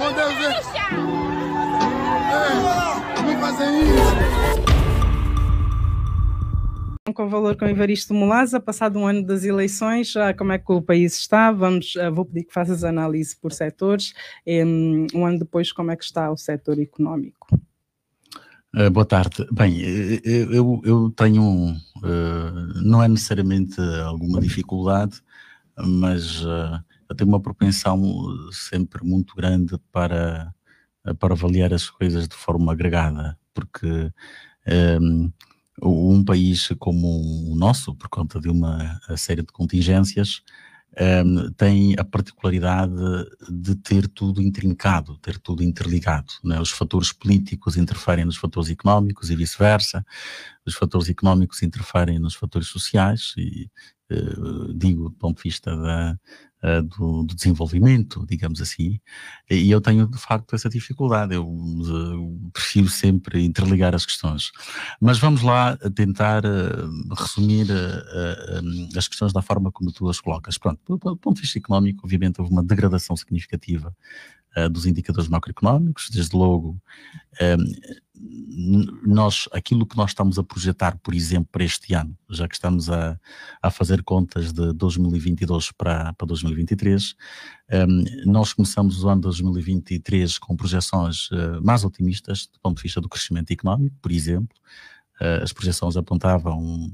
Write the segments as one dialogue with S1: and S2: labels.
S1: Meu Deus, é... é isso. Com valor com Evaristo Mulaza, passado um ano das eleições, como é que o país está? Vamos, eh, vou pedir que faças análise por setores. Um ano depois, como é que está o setor económico? Eh, boa tarde. Bem, eh, eu, eu tenho, não é necessariamente alguma dificuldade, mas eu tenho uma propensão uh, sempre muito grande para, uh, para avaliar as coisas de forma agregada, porque um, um país como o nosso, por conta de uma uh, série de contingências, um, tem a particularidade de ter tudo intrincado, ter tudo interligado. Né? Os fatores políticos interferem nos fatores económicos e vice-versa, os fatores económicos interferem nos fatores sociais e eh, digo do ponto de vista da, eh, do, do, desenvolvimento, digamos assim, e eu tenho de facto essa dificuldade, eu, eu eh, prefiro sempre interligar as questões. Mas vamos lá tentar uh, resumir as questões da forma como tu as colocas. Pronto, do, do ponto de vista económico, obviamente houve uma degradação significativa eh, dos indicadores macroeconómicos, desde logo, ehm, nós, aquilo que nós estamos a projetar, por exemplo, para este ano, já que estamos a, a fazer contas de 2022 para, para 2023, ehm, nós começamos o ano de 2023 com projeções eh, mais otimistas do ponto de vista do crescimento económico, por exemplo, eh, as projeções apontavam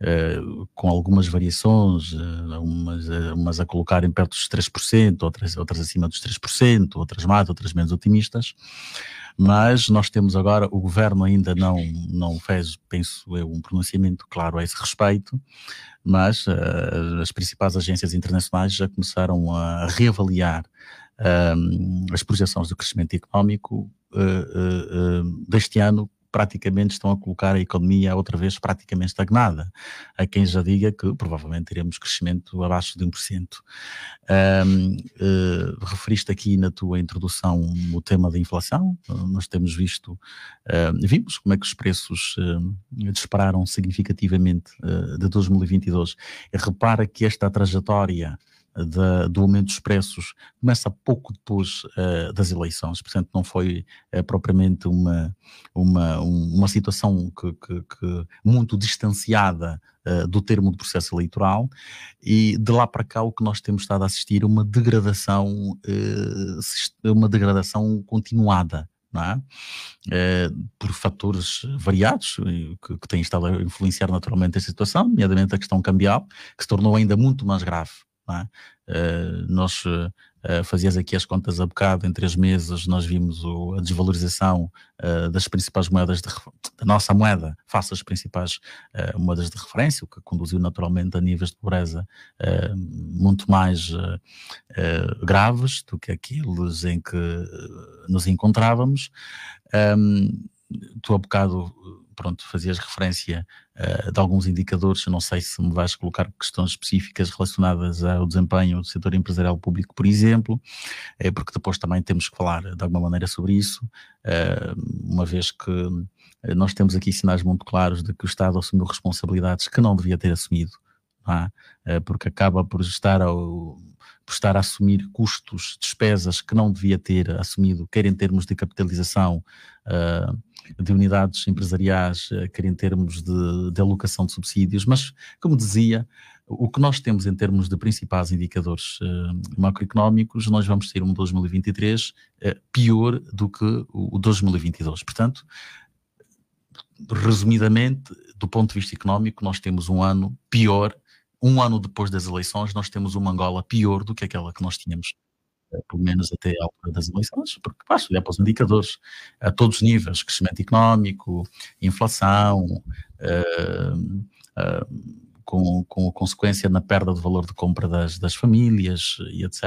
S1: uh, com algumas variações, uh, eh, umas, uh, eh, umas a colocarem perto dos 3%, outras, outras acima dos 3%, outras mais, outras menos otimistas, mas nós temos agora, o governo ainda não, não fez, penso eu, um pronunciamento claro a esse respeito, mas as principais agências internacionais já começaram a reavaliar as projeções do crescimento económico deste ano praticamente estão a colocar a economia outra vez praticamente estagnada. A quem já diga que provavelmente teremos crescimento abaixo de 1%. Um, uh, referiste aqui na tua introdução o tema da inflação, nós temos visto, uh, vimos como é que os preços dispararam significativamente eh, de 2022. E repara que esta trajetória da, do aumento dos preços começa pouco depois uh, das eleições, portanto não foi uh, propriamente uma, uma, um, uma situação que, que, que muito distanciada uh, do termo do processo eleitoral e de lá para cá o que nós temos estado a assistir é uma degradação, uma degradação continuada é? por fatores variados que, que têm estado a influenciar naturalmente a situação, nomeadamente a questão cambial, que se tornou ainda muito mais grave Uh, nós uh, eh, fazias aqui as contas a bocado, em três meses nós vimos o, a desvalorização uh, das principais moedas, de, da nossa moeda, face às principais moedas de referência, o que conduziu naturalmente a níveis de pobreza muito mais graves do que aqueles em que nos encontrávamos. Um, ehm, tu a bocado pronto, fazias referência uh, de alguns indicadores, não sei se me vais colocar questões específicas relacionadas ao desempenho do setor empresarial público, por exemplo, é porque depois também temos que falar eh, de alguma maneira sobre isso, uh, uma vez que nós temos aqui sinais muito claros de que o Estado assumiu responsabilidades que não devia ter assumido, é? porque acaba por estar, ao, estar a assumir custos, despesas que não devia ter assumido, quer em termos de capitalização, uh, de unidades empresariais, eh, quer em termos de, de alocação de subsídios, mas, como dizia, o que nós temos em termos de principais indicadores uh, macroeconómicos, nós vamos ter um 2023 uh, eh, pior do que o 2022. Portanto, resumidamente, do ponto de vista económico, nós temos um ano pior, um ano depois das eleições, nós temos uma Angola pior do que aquela que nós tínhamos eh, pelo menos até à altura das eleições, porque basta olhar é para os indicadores a todos os níveis, crescimento económico, inflação, uh, uh, com, com consequência na perda de valor de compra das, das famílias e etc.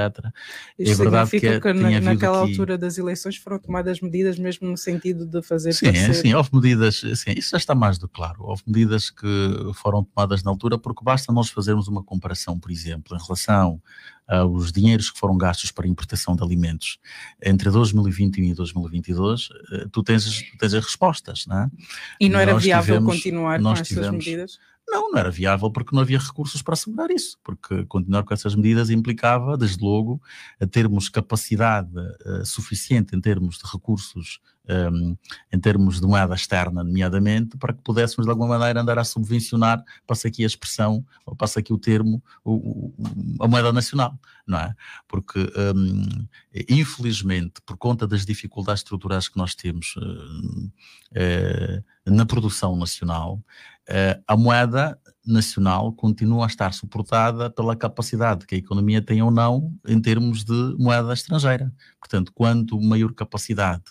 S1: Isso é verdade que, que na, naquela aqui... altura das eleições foram tomadas medidas mesmo no sentido de fazer Sim, parecer... sim, houve medidas, sim, isso já está mais do que claro, houve medidas que foram tomadas na altura porque basta nós fazermos uma comparação, por exemplo, em relação aos dinheiros que foram gastos para importação de alimentos entre 2021 e 2022, eh, tu tens, tu tens as respostas, não é?
S2: E não nós era viável tivemos, continuar com estas medidas?
S1: Não, não era viável porque não havia recursos para assegurar isso, porque continuar com essas medidas implicava, desde logo, termos capacidade uh, suficiente em termos de recursos um, ehm, em termos de moeda externa, nomeadamente, para que pudéssemos de alguma maneira andar a subvencionar, passa aqui a expressão, ou passa aqui o termo, o, o, a moeda nacional, não é? Porque, um, ehm, infelizmente, por conta das dificuldades estruturais que nós temos uh, uh, na produção nacional, uh, a moeda nacional continua a estar suportada pela capacidade que a economia tem ou não em termos de moeda estrangeira. Portanto, quanto maior capacidade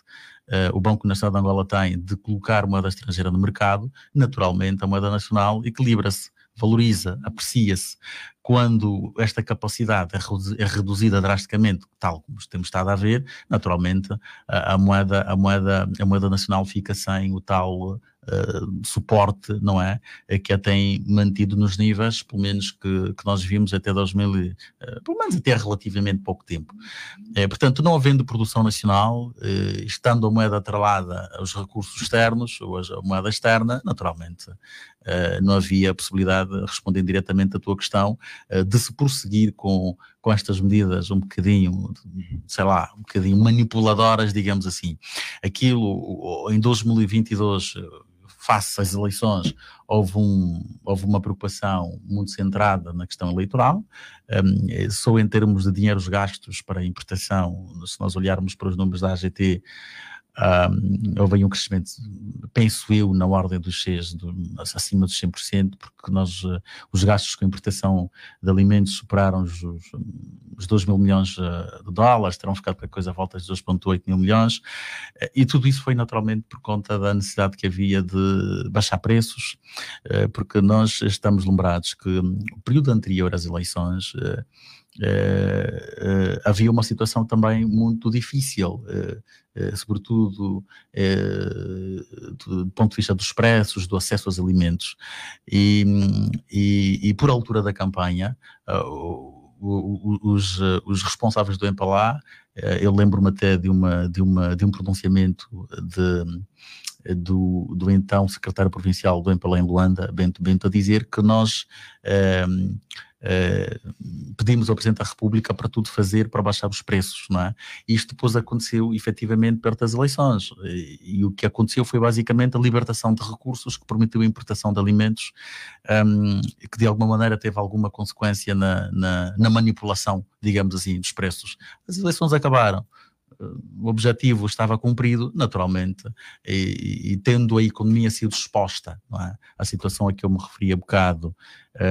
S1: eh, o Banco Nacional de Angola tem de colocar moeda estrangeira no mercado, naturalmente a moeda nacional equilibra-se valoriza, aprecia-se. Quando esta capacidade é, é reduzida drasticamente, tal como temos estado a ver, naturalmente a, eh, a moeda, a, moeda, a moeda nacional fica sem o tal eh, suporte, não é? Eh, que a tem mantido nos níveis, pelo menos que, que nós vimos até 2000, eh, pelo menos até relativamente pouco tempo. é portanto, não havendo produção nacional, estando a moeda atrelada aos recursos externos ou a moeda externa, naturalmente eh, não havia a possibilidade, respondendo diretamente à tua questão, eh, de se prosseguir com, com estas medidas um bocadinho, sei lá, um bocadinho manipuladoras, digamos assim. Aquilo, em 2022, eh, face às eleições, houve, um, houve uma preocupação muito centrada na questão eleitoral, hum, só em termos de dinheiros gastos para a importação, se nós olharmos para os números da AGT, um, houve aí um crescimento, penso eu, na ordem dos 6, do, acima dos 100%, porque nós, eh, os gastos com importação de alimentos superaram os, os, 2 mil milhões eh, de dólares, terão ficado para coisa à volta dos 2,8 mil milhões, eh, e tudo isso foi naturalmente por conta da necessidade que havia de baixar preços, porque nós estamos lembrados que hum, o período anterior às eleições Uh, uh, havia uma situação também muito difícil, uh, sobretudo do, do, ponto de vista dos preços, do acesso aos alimentos. E, e, e por altura da campanha, os, os, responsáveis do Empalá, eu lembro-me até de, uma, de, uma, de um pronunciamento de do, do então secretário provincial do MPLA em Luanda, Bento Bento, a dizer que nós um, ehm, uh, eh, pedimos ao Presidente da República para tudo fazer para baixar os preços, não é? Isto depois aconteceu efetivamente perto das eleições e, e o que aconteceu foi basicamente a libertação de recursos que permitiu a importação de alimentos um, ehm, que de alguma maneira teve alguma consequência na, na, na manipulação, digamos assim, dos preços. As eleições acabaram o objetivo estava cumprido, naturalmente, e, e, tendo a economia sido exposta é? à situação a que eu me referi há bocado,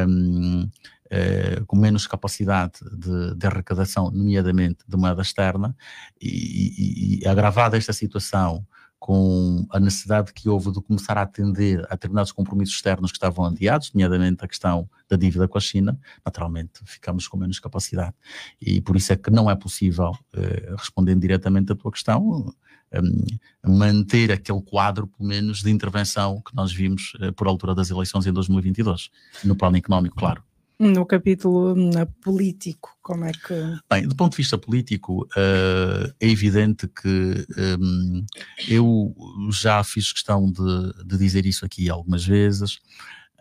S1: um, eh, com menos capacidade de, de, arrecadação, nomeadamente de moeda externa, e, e, e agravada esta situação com a necessidade que houve de começar a atender a determinados compromissos externos que estavam adiados, nomeadamente a questão da dívida com a China, naturalmente ficamos com menos capacidade. E por isso é que não é possível, eh, respondendo diretamente à tua questão, hum, manter aquele quadro, pelo menos, de intervenção que nós vimos eh, por altura das eleições em 2022, no plano económico, claro no capítulo político, como é que. Bem, do ponto de vista político, uh, é evidente que um, ehm, eu já fiz questão de, de, dizer isso aqui algumas vezes.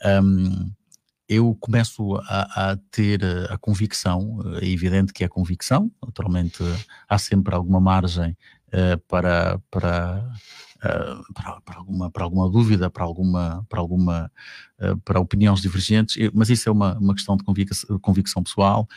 S1: Um, ehm, eu começo a, a, ter eh, a convicção, eh, é evidente que é convicção, naturalmente há sempre alguma margem uh, para, para ah, para, para, alguma, para alguma dúvida, para alguma, para alguma ah, para opiniões divergentes, mas isso é uma, uma questão de convicção, convicção pessoal,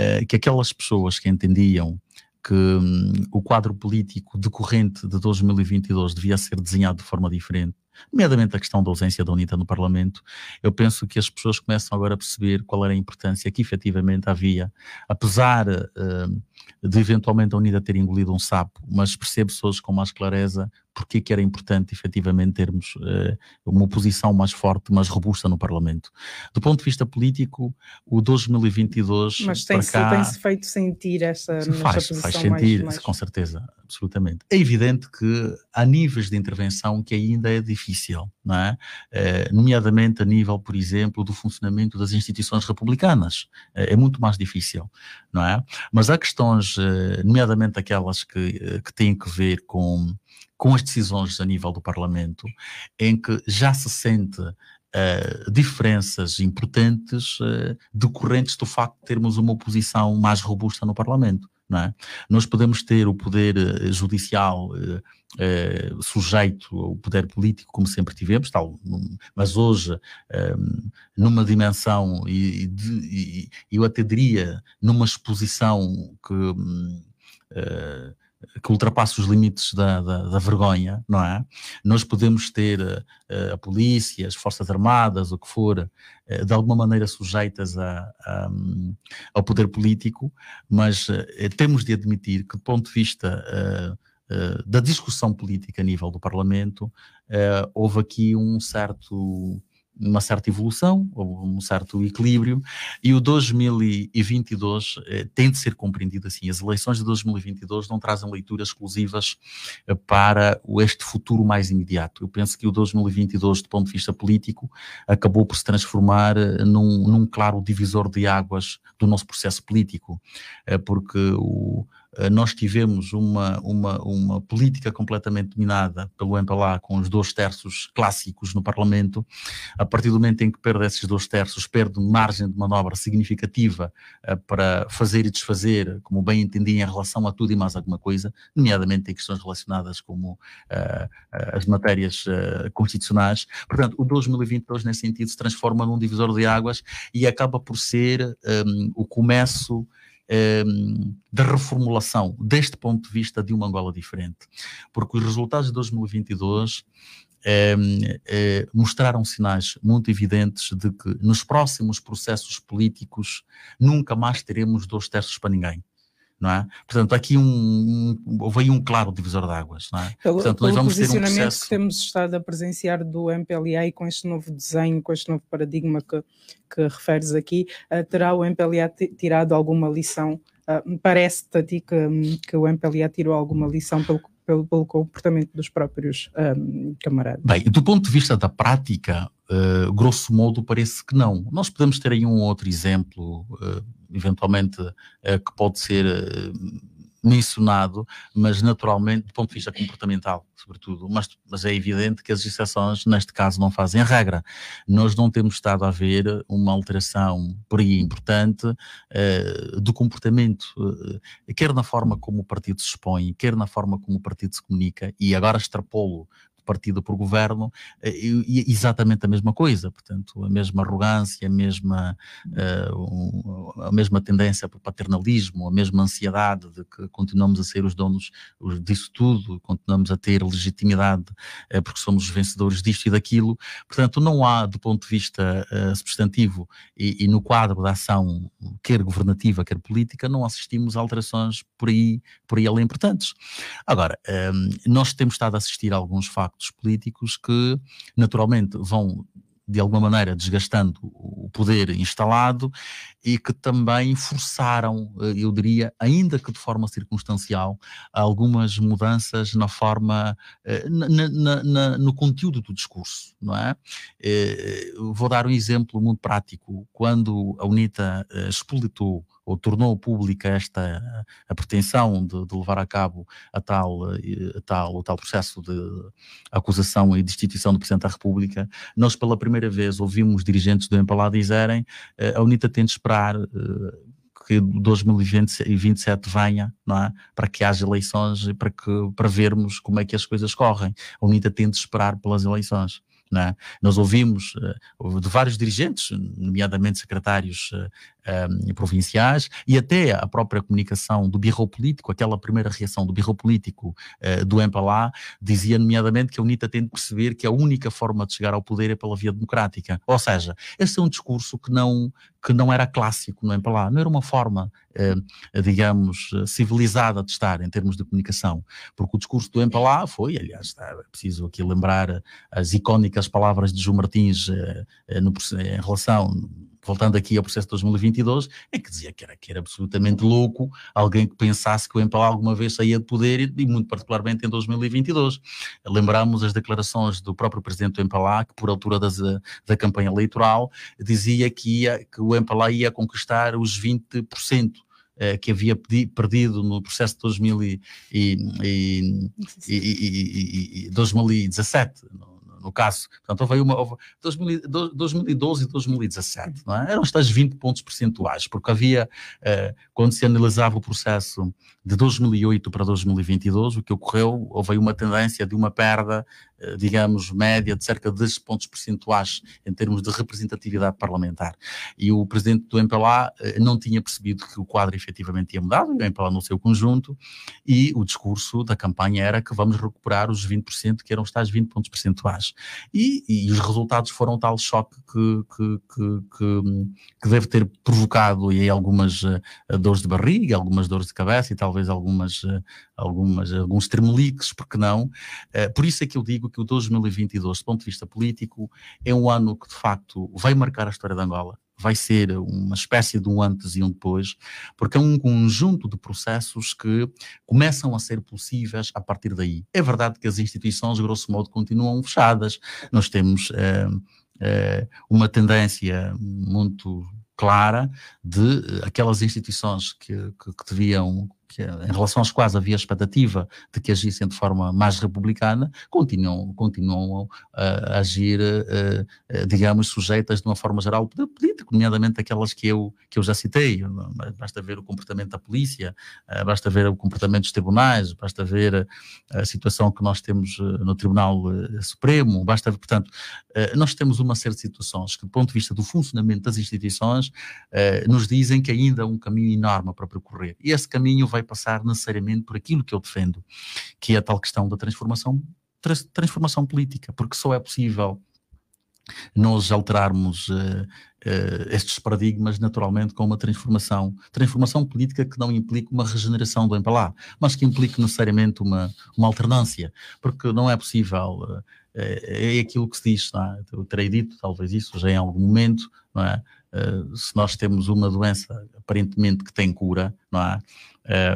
S1: ah, que aquelas pessoas que entendiam que hum, o quadro político decorrente de 2022 devia ser desenhado de forma diferente, nomeadamente a questão da ausência da UNITA no Parlamento, eu penso que as pessoas começam agora a perceber qual era a importância que efetivamente havia, apesar uh, de eventualmente a unida ter engolido um sapo, mas percebe-se hoje com mais clareza porque é que era importante efetivamente termos eh, uma oposição mais forte, mais robusta no Parlamento. Do ponto de vista político, o 2022 Mas tem-se cá... tem -se feito sentir essa se faz, faz sentir, mais, mais... com certeza, absolutamente. É evidente que há níveis de intervenção que ainda é difícil, não é? Eh, nomeadamente a nível, por exemplo, do funcionamento das instituições republicanas. Eh, é muito mais difícil, não é? Mas há questões questões, eh, nomeadamente aquelas que, eh, que têm que ver com, com as decisões a nível do Parlamento, em que já se sente Uh, diferenças importantes uh, decorrentes do facto de termos uma oposição mais robusta no Parlamento. É? Nós podemos ter o poder eh, judicial eh, eh, sujeito ao poder político, como sempre tivemos, tal, mas hoje, eh, numa dimensão, e, de, e, eu até diria, numa exposição que hum, eh, que ultrapassa os limites da, da, da, vergonha, não é? Nós podemos ter uh, a polícia, as forças armadas, o que for, uh, de alguma maneira sujeitas a, a, um, ao poder político, mas uh, temos de admitir que, do ponto de vista da discussão política a nível do Parlamento, houve aqui um certo uma certa evolução, ou um certo equilíbrio, e o 2022 eh, tem de ser compreendido assim. As eleições de 2022 não trazem leituras exclusivas eh, para este futuro mais imediato. Eu penso que o 2022, do ponto de vista político, acabou por se transformar eh, num, num claro divisor de águas do nosso processo político, porque o, eh, nós tivemos uma, uma, uma política completamente dominada pelo MPLA com os dois terços clássicos no Parlamento. A partir do momento em que perde esses dois terços, perde margem de manobra significativa eh, para fazer e desfazer, como bem entendi, em relação a tudo e mais alguma coisa, nomeadamente em questões relacionadas como uh, as matérias uh, constitucionais. Portanto, o 2022, nesse sentido, se transforma num divisor de águas e acaba por ser um, ehm, o começo da ehm, de reformulação deste ponto de vista de uma Angola diferente. Porque os resultados de 2022 ehm, eh, mostraram sinais muito evidentes de que nos próximos processos políticos nunca mais teremos dois terços para ninguém não é? Portanto, aqui um, um, houve um claro divisor de águas, não é? Pelo, é Portanto, nós vamos ter um processo... que temos estado a presenciar do MPLA e com este novo desenho, com este novo paradigma que, que referes aqui, eh, terá o MPLA tirado alguma lição? Eh, me Parece-te a ti que, que o MPLA tirou alguma lição pelo que pelo, pelo comportamento dos próprios um, camaradas. Bem, do ponto de vista da prática, uh, grosso modo parece que não. Nós podemos ter aí um outro exemplo, uh, eventualmente, uh, que pode ser mencionado, mas naturalmente do ponto de vista comportamental, sobretudo. Mas, mas, é evidente que as exceções, neste caso, não fazem regra. Nós não temos estado a ver uma alteração por aí importante uh, do comportamento, uh, quer na forma como o partido se expõe, quer na forma como o partido se comunica, e agora extrapolo partido por governo, eh, e, exatamente a mesma coisa, portanto, a mesma arrogância, a mesma, eh, a mesma tendência para o paternalismo, a mesma ansiedade de que continuamos a ser os donos disso tudo, continuamos a ter legitimidade eh, porque somos os vencedores disto e daquilo, portanto, não há, do ponto de vista substantivo e, e no quadro da ação, quer governativa, quer política, não assistimos a alterações por aí, por aí além importantes. Agora, nós temos estado a assistir a alguns factos pactos políticos que naturalmente vão de alguma maneira desgastando o poder instalado e que também forçaram, eh, eu diria, ainda que de forma circunstancial, algumas mudanças na forma, eh, na, na, na, no conteúdo do discurso, não é? Eh, vou dar um exemplo muito prático. Quando a UNITA expulsou ou tornou pública esta a pretensão de, de levar a cabo a tal, eh, a tal, o tal processo de acusação e destituição do Presidente da República, nós pela primeira vez ouvimos dirigentes do Empalá dizerem eh, a UNITA tem de esperar eh, que 2027 venha, não é? para que haja eleições e para, que, para vermos como é que as coisas correm. A UNITA tem de esperar pelas eleições. Né? Nós ouvimos uh, de vários dirigentes, nomeadamente secretários um, eh, eh, provinciais, e até a própria comunicação do birro político, aquela primeira reação do birro político do Empalá, dizia nomeadamente que a UNITA tem de perceber que a única forma de chegar ao poder é pela via democrática. Ou seja, esse é um discurso que não, que não era clássico, não é para lá, não era uma forma, eh, digamos, eh, civilizada de estar em termos de comunicação, porque o discurso do Empalá foi, aliás, tá, é preciso aqui lembrar as icónicas palavras de João Martins eh, eh no, em relação voltando aqui ao processo de 2022, é que dizia que era, que era absolutamente louco alguém que pensasse que o MPAU alguma vez saía de poder, e, e muito particularmente em 2022. Lembramos as declarações do próprio presidente do MPLA, que por altura das, da campanha eleitoral dizia que, ia, que o MPLA ia conquistar os 20% que havia perdido no processo de 2017, no caso. Portanto, houve uma. Houve 2012 e 2017, não é? Eram estas 20 pontos percentuais, porque havia, eh, quando se analisava o processo de 2008 para 2022, o que ocorreu, houve uma tendência de uma perda eh, digamos, média de cerca de 10 pontos percentuais em termos de representatividade parlamentar. E o presidente do MPLA eh, não tinha percebido que o quadro efetivamente tinha mudado, o MPLA no seu conjunto, e o discurso da campanha era que vamos recuperar os 20%, que eram os tais 20 pontos percentuais. E, e os resultados foram um tal choque que, que, que, que, deve ter provocado aí algumas eh, dores de barriga, algumas dores de cabeça e talvez algumas, algumas alguns tremeliques, porque não? Por isso é que eu digo que o 2022, do ponto de vista político, é um ano que de facto vai marcar a história de Angola. Vai ser uma espécie de um antes e um depois, porque é um conjunto de processos que começam a ser possíveis a partir daí. É verdade que as instituições, grosso modo, continuam fechadas. Nós temos é, é, uma tendência muito clara de aquelas instituições que, que, que deviam que em relação aos quais havia expectativa de que agissem de forma mais republicana, continuam, continuam eh, a agir, eh, eh, digamos, sujeitas de uma forma geral ao poder político, nomeadamente aquelas que eu, que eu já citei. Basta ver o comportamento da polícia, basta ver o comportamento dos tribunais, basta ver a situação que nós temos no Tribunal Supremo, basta ver, portanto, nós temos uma série de situações que, do ponto de vista do funcionamento das instituições, nos dizem que ainda há um caminho enorme para percorrer. E esse caminho vai vai passar necessariamente por aquilo que eu defendo, que é a tal questão da transformação, transformação política, porque só é possível nós alterarmos uh, uh, estes paradigmas naturalmente com uma transformação, transformação política que não implique uma regeneração do empalá, mas que implique necessariamente uma, uma alternância, porque não é possível, uh, é, é aquilo que se diz, é? eu terei dito talvez isso já em algum momento, não é? Uh, se nós temos uma doença aparentemente que tem cura, não é?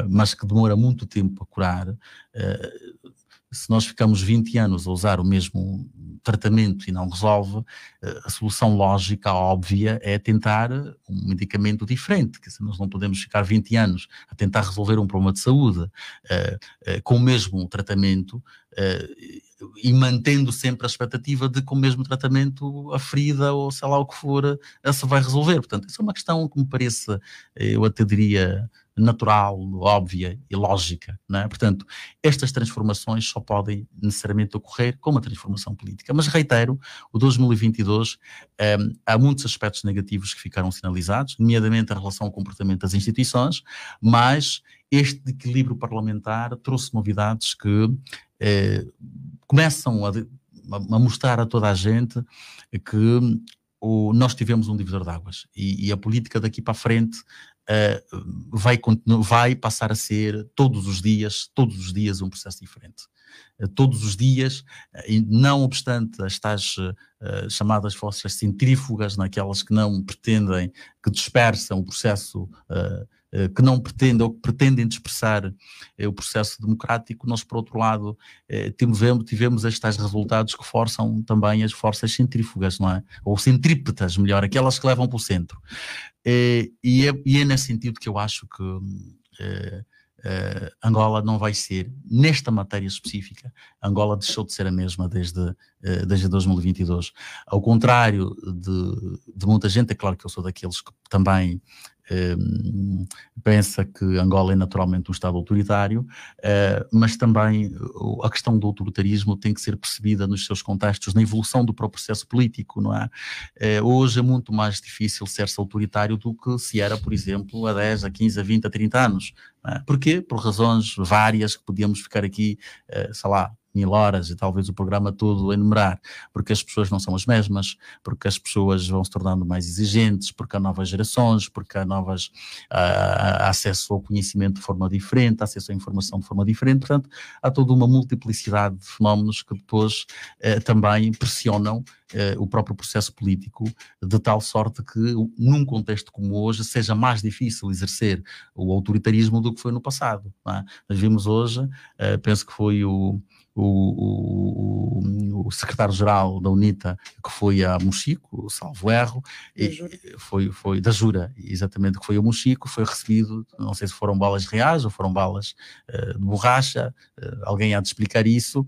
S1: Uh, mas que demora muito tempo a curar, uh, se nós ficamos 20 anos a usar o mesmo tratamento e não resolve, eh, a solução lógica, óbvia, é tentar um medicamento diferente. Que se nós não podemos ficar 20 anos a tentar resolver um problema de saúde eh, eh, com o mesmo tratamento e mantendo sempre a expectativa de com o mesmo tratamento a ferida ou sei lá o que for, se vai resolver. Portanto, isso é uma questão que me parece, eu até diria, natural, óbvia e lógica. É? Portanto, estas transformações só podem necessariamente ocorrer com uma transformação política. Mas reitero, o 2022 um, ehm, há muitos aspectos negativos que ficaram sinalizados, nomeadamente a relação ao comportamento das instituições, mas este equilíbrio parlamentar trouxe novidades que eh, começam a, a, mostrar a toda a gente que o, nós tivemos um divisor de águas e, e, a política daqui para a frente uh, vai, vai passar a ser todos os dias, todos os dias um processo diferente. Ah, todos os dias, ah, não obstante as tais chamadas forças centrífugas, naquelas que não pretendem, que dispersam o processo eh, que não pretendem ou que pretendem dispersar eh, o processo democrático, nós, por outro lado, eh, tivemos, tivemos estes resultados que forçam também as forças centrífugas, não é? Ou centrípetas, melhor, aquelas que levam para o centro. E é, e é nesse sentido que eu acho que Angola não vai ser, nesta matéria específica, Angola deixou de ser a mesma desde, desde 2022. Ao contrário de, de muita gente, é claro que eu sou daqueles que também pensa que Angola é naturalmente um Estado autoritário, ah, mas também a questão do autoritarismo tem que ser percebida nos seus contextos, na evolução do próprio processo político, não é? Ah, hoje é muito mais difícil ser-se autoritário do que se era, por exemplo, há 10, a 15, a 20, a 30 anos. É? Porquê? Por razões várias que podíamos ficar aqui, ah, sei lá, mil horas e talvez o programa todo enumerar, porque as pessoas não são as mesmas, porque as pessoas vão se tornando mais exigentes, porque há novas gerações, porque há novas ah, há acesso ao conhecimento de forma diferente, acesso à informação de forma diferente, portanto há toda uma multiplicidade de fenómenos que depois eh, também pressionam eh, o próprio processo político de tal sorte que num contexto como hoje seja mais difícil exercer o autoritarismo do que foi no passado. É? Nós vimos hoje, eh, penso que foi o o, o, o secretário-geral da UNITA, que foi a Mochico, salvo erro, foi, foi da Jura, exatamente, que foi a Mochico, foi recebido, não sei se foram balas reais ou foram balas uh, de borracha, uh, alguém há de explicar isso, uh,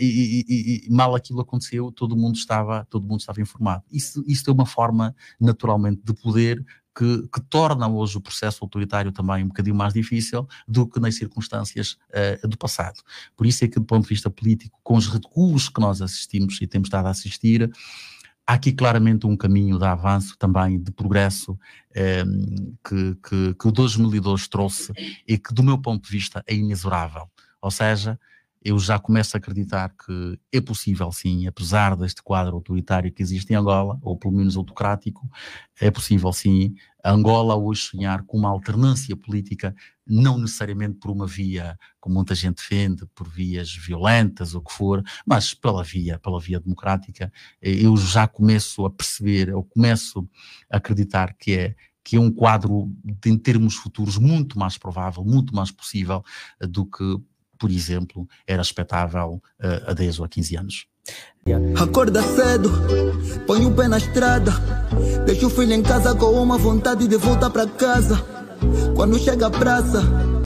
S1: e, e, e, mal aquilo aconteceu, todo mundo estava, todo mundo estava informado. Isso, isso é uma forma, naturalmente, de poder que, que tornam hoje o processo autoritário também um bocadinho mais difícil do que nas circunstâncias uh, do passado. Por isso é que, do ponto de vista político, com os recuos que nós assistimos e temos estado a assistir, há aqui claramente um caminho de avanço também, de progresso, ehm, que, que, que o 2002 trouxe e que, do meu ponto de vista, é inexorável. Ou seja, eu já começo a acreditar que é possível, sim, apesar deste quadro autoritário que existe em Angola, ou pelo menos autocrático, é possível, sim, Angola hoje sonhar com uma alternância política, não necessariamente por uma via, como muita gente defende, por vias violentas ou o que for, mas pela via, pela via democrática. Eu já começo a perceber, eu começo a acreditar que é que é um quadro em termos futuros muito mais provável, muito mais possível eh, do que por exemplo, era expectável uh, há 10 ou há 15 anos. Acorda cedo, põe o pé na estrada, deixa o filho em casa com uma vontade de voltar para casa. Quando chega a praça,